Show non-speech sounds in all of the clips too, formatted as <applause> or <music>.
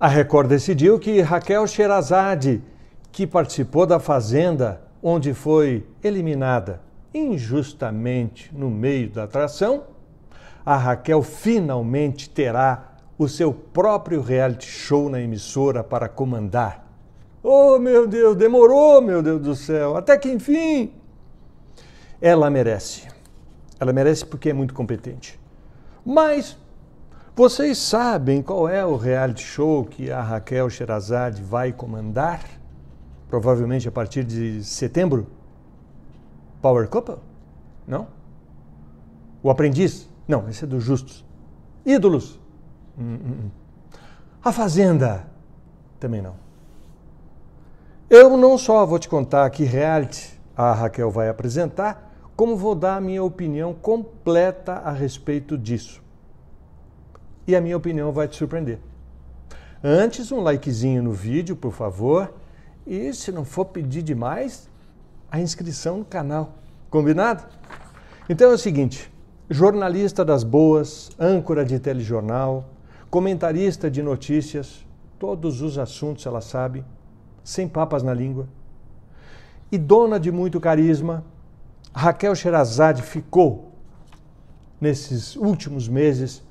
A Record decidiu que Raquel Sherazade, que participou da Fazenda, onde foi eliminada injustamente no meio da atração, a Raquel finalmente terá o seu próprio reality show na emissora para comandar. Oh, meu Deus, demorou, meu Deus do céu, até que enfim. Ela merece. Ela merece porque é muito competente. Mas vocês sabem qual é o reality show que a Raquel Sherazade vai comandar? Provavelmente a partir de setembro? Power Couple? Não? O Aprendiz? Não, esse é dos Justos. Ídolos? Hum, hum, hum. A Fazenda? Também não. Eu não só vou te contar que reality a Raquel vai apresentar, como vou dar a minha opinião completa a respeito disso e a minha opinião vai te surpreender. Antes, um likezinho no vídeo, por favor, e se não for pedir demais, a inscrição no canal. Combinado? Então é o seguinte: jornalista das boas, âncora de telejornal, comentarista de notícias, todos os assuntos ela sabe, sem papas na língua. E dona de muito carisma, Raquel Sherazade ficou, nesses últimos meses,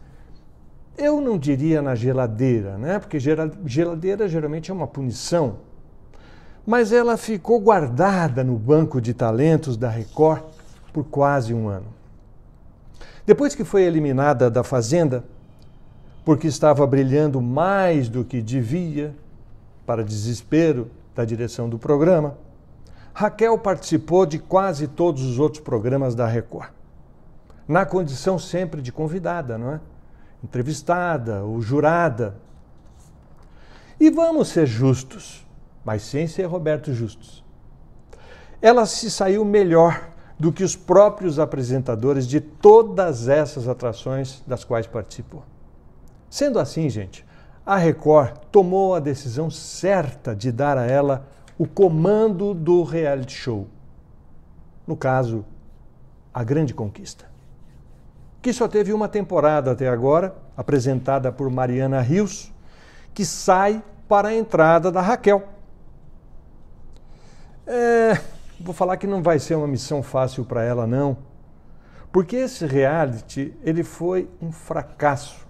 eu não diria na geladeira, né? Porque geladeira geralmente é uma punição. Mas ela ficou guardada no banco de talentos da Record por quase um ano. Depois que foi eliminada da Fazenda, porque estava brilhando mais do que devia, para desespero da direção do programa, Raquel participou de quase todos os outros programas da Record. Na condição sempre de convidada, não é? entrevistada ou jurada. E vamos ser justos, mas sem ser Roberto Justos. Ela se saiu melhor do que os próprios apresentadores de todas essas atrações das quais participou. Sendo assim, gente, a Record tomou a decisão certa de dar a ela o comando do reality show. No caso, a grande conquista que só teve uma temporada até agora, apresentada por Mariana Rios, que sai para a entrada da Raquel. É, vou falar que não vai ser uma missão fácil para ela, não. Porque esse reality, ele foi um fracasso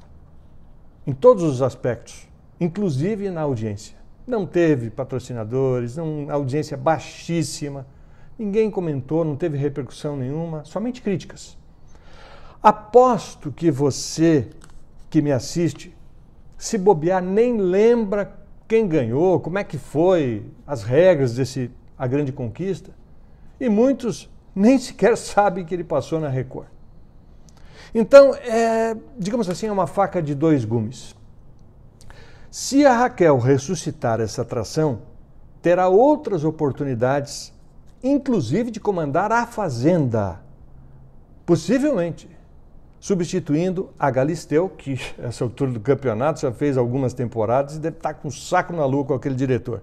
em todos os aspectos, inclusive na audiência. Não teve patrocinadores, não, audiência baixíssima, ninguém comentou, não teve repercussão nenhuma, somente críticas. Aposto que você que me assiste, se bobear, nem lembra quem ganhou, como é que foi, as regras desse a grande conquista. E muitos nem <laughs> sequer sabem que ele passou na Record. Então, é, digamos assim, é uma faca de dois gumes. Se a Raquel ressuscitar essa atração, terá outras oportunidades, inclusive de comandar a Fazenda. Possivelmente substituindo a Galisteu, que <laughs> essa altura do campeonato já fez algumas temporadas e deve estar tá com o saco na lua com aquele diretor.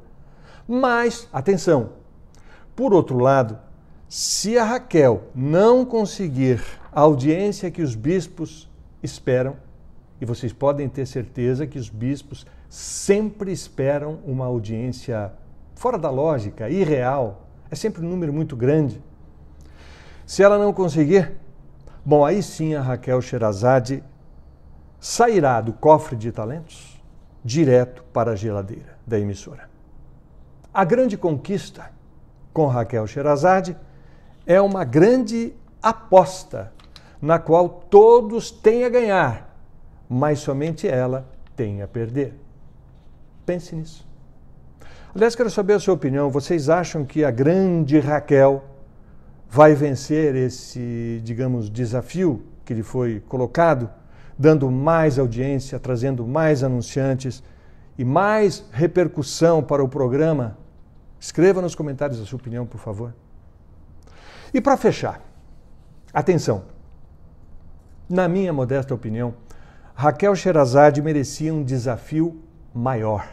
Mas, atenção, por outro lado, se a Raquel não conseguir a audiência que os bispos esperam, e vocês podem ter certeza que os bispos sempre esperam uma audiência fora da lógica, irreal, é sempre um número muito grande. Se ela não conseguir, Bom, aí sim a Raquel Sherazade sairá do cofre de talentos direto para a geladeira da emissora. A grande conquista com Raquel Sherazade é uma grande aposta na qual todos têm a ganhar, mas somente ela tem a perder. Pense nisso. Aliás, quero saber a sua opinião. Vocês acham que a grande Raquel vai vencer esse, digamos, desafio que lhe foi colocado, dando mais audiência, trazendo mais anunciantes e mais repercussão para o programa? Escreva nos comentários a sua opinião, por favor. E para fechar, atenção. Na minha modesta opinião, Raquel Sherazade merecia um desafio maior,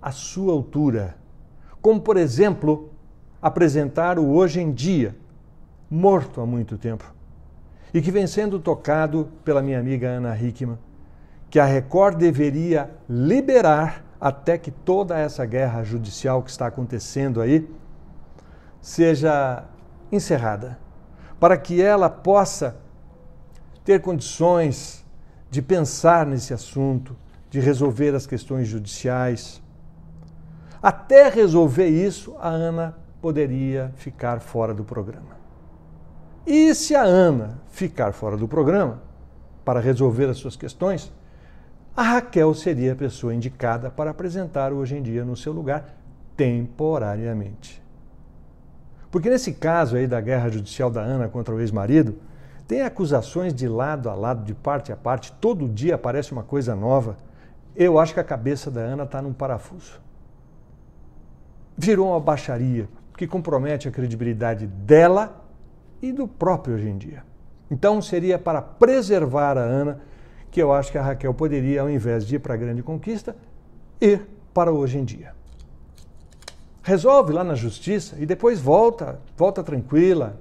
à sua altura, como por exemplo, apresentar o Hoje em Dia, morto há muito tempo, e que vem sendo tocado pela minha amiga Ana Hickman, que a Record deveria liberar até que toda essa guerra judicial que está acontecendo aí seja encerrada, para que ela possa ter condições de pensar nesse assunto, de resolver as questões judiciais. Até resolver isso, a Ana poderia ficar fora do programa. E se a Ana ficar fora do programa para resolver as suas questões, a Raquel seria a pessoa indicada para apresentar hoje em dia no seu lugar temporariamente. Porque nesse caso aí da guerra judicial da Ana contra o ex-marido, tem acusações de lado a lado, de parte a parte, todo dia aparece uma coisa nova. Eu acho que a cabeça da Ana está num parafuso. Virou uma baixaria que compromete a credibilidade dela e do próprio hoje em dia. Então seria para preservar a Ana que eu acho que a Raquel poderia, ao invés de ir para a grande conquista, ir para hoje em dia. Resolve lá na justiça e depois volta, volta tranquila,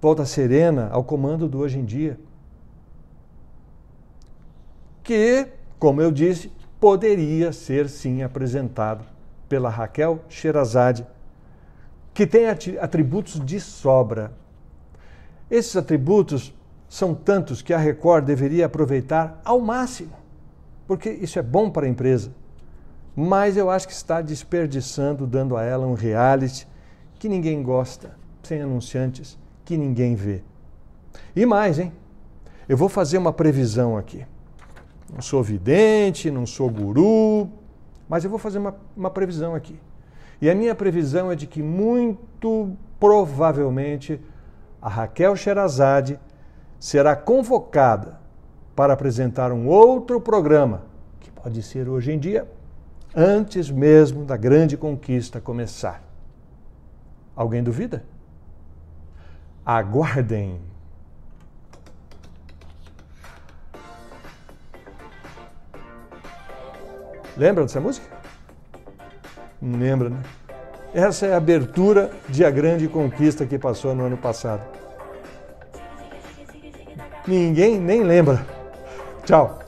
volta serena ao comando do hoje em dia. Que, como eu disse, poderia ser sim apresentado pela Raquel Sherazade, que tem atributos de sobra esses atributos são tantos que a Record deveria aproveitar ao máximo, porque isso é bom para a empresa. Mas eu acho que está desperdiçando, dando a ela um reality que ninguém gosta, sem anunciantes, que ninguém vê. E mais, hein? Eu vou fazer uma previsão aqui. Não sou vidente, não sou guru, mas eu vou fazer uma, uma previsão aqui. E a minha previsão é de que muito provavelmente a Raquel Sherazade será convocada para apresentar um outro programa, que pode ser hoje em dia, antes mesmo da grande conquista começar. Alguém duvida? Aguardem! Lembra dessa música? Não lembra, né? Essa é a abertura de a grande conquista que passou no ano passado. Ninguém nem lembra. Tchau.